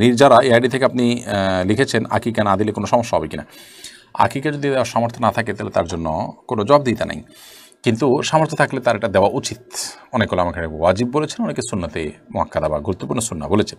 রিজারা এই থেকে আপনি লিখেছেন আকিকা না দিলে কোনো সমস্যা হবে কিনা আকিকা যদি সামর্থ্য না থাকে তাহলে তার জন্য কোনো জব দিতে নেই কিন্তু সামর্থ্য থাকলে তার এটা দেওয়া উচিত অনেকগুলো আমাকে ওয়াজিব বলেছেন অনেকে শূন্যতে মহাকাদা বা গুরুত্বপূর্ণ শূন্য বলেছেন